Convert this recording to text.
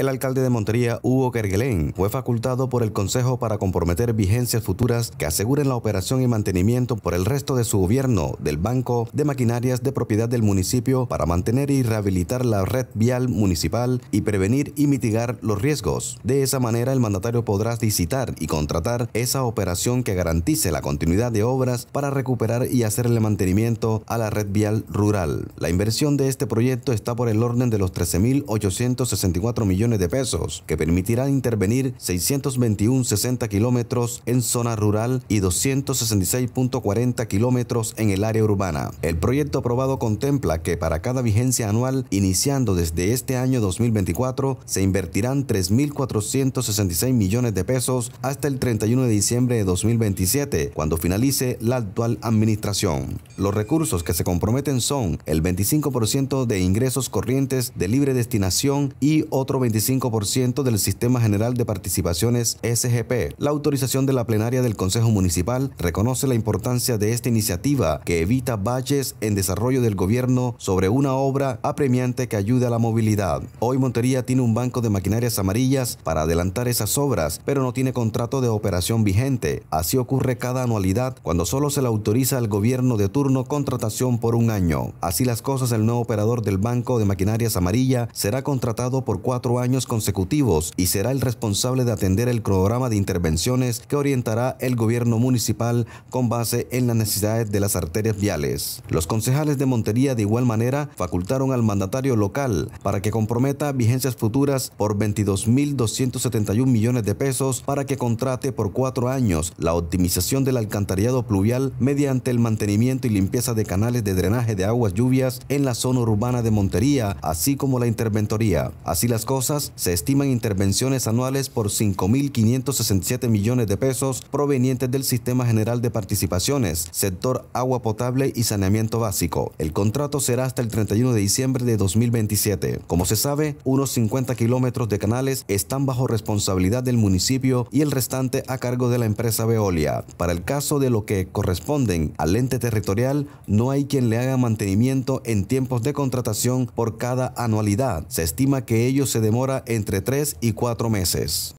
El alcalde de Montería, Hugo Kerguelen, fue facultado por el Consejo para comprometer vigencias futuras que aseguren la operación y mantenimiento por el resto de su gobierno del Banco de Maquinarias de Propiedad del Municipio para mantener y rehabilitar la red vial municipal y prevenir y mitigar los riesgos. De esa manera, el mandatario podrá visitar y contratar esa operación que garantice la continuidad de obras para recuperar y hacerle mantenimiento a la red vial rural. La inversión de este proyecto está por el orden de los 13.864 millones de pesos, que permitirán intervenir 621.60 kilómetros en zona rural y 266.40 kilómetros en el área urbana. El proyecto aprobado contempla que para cada vigencia anual, iniciando desde este año 2024, se invertirán 3.466 millones de pesos hasta el 31 de diciembre de 2027, cuando finalice la actual administración. Los recursos que se comprometen son el 25% de ingresos corrientes de libre destinación y otro 25% 25% del Sistema General de Participaciones SGP. La autorización de la plenaria del Consejo Municipal reconoce la importancia de esta iniciativa que evita valles en desarrollo del gobierno sobre una obra apremiante que ayude a la movilidad. Hoy Montería tiene un banco de maquinarias amarillas para adelantar esas obras, pero no tiene contrato de operación vigente. Así ocurre cada anualidad cuando solo se le autoriza al gobierno de turno contratación por un año. Así las cosas, el nuevo operador del banco de maquinarias amarilla será contratado por cuatro años años consecutivos y será el responsable de atender el programa de intervenciones que orientará el gobierno municipal con base en las necesidades de las arterias viales. Los concejales de Montería de igual manera facultaron al mandatario local para que comprometa vigencias futuras por 22.271 millones de pesos para que contrate por cuatro años la optimización del alcantarillado pluvial mediante el mantenimiento y limpieza de canales de drenaje de aguas lluvias en la zona urbana de Montería, así como la interventoría. Así las cosas se estiman intervenciones anuales por 5.567 millones de pesos provenientes del Sistema General de Participaciones, sector agua potable y saneamiento básico. El contrato será hasta el 31 de diciembre de 2027. Como se sabe, unos 50 kilómetros de canales están bajo responsabilidad del municipio y el restante a cargo de la empresa Veolia. Para el caso de lo que corresponden al ente territorial, no hay quien le haga mantenimiento en tiempos de contratación por cada anualidad. Se estima que ellos se demora demora entre 3 y 4 meses.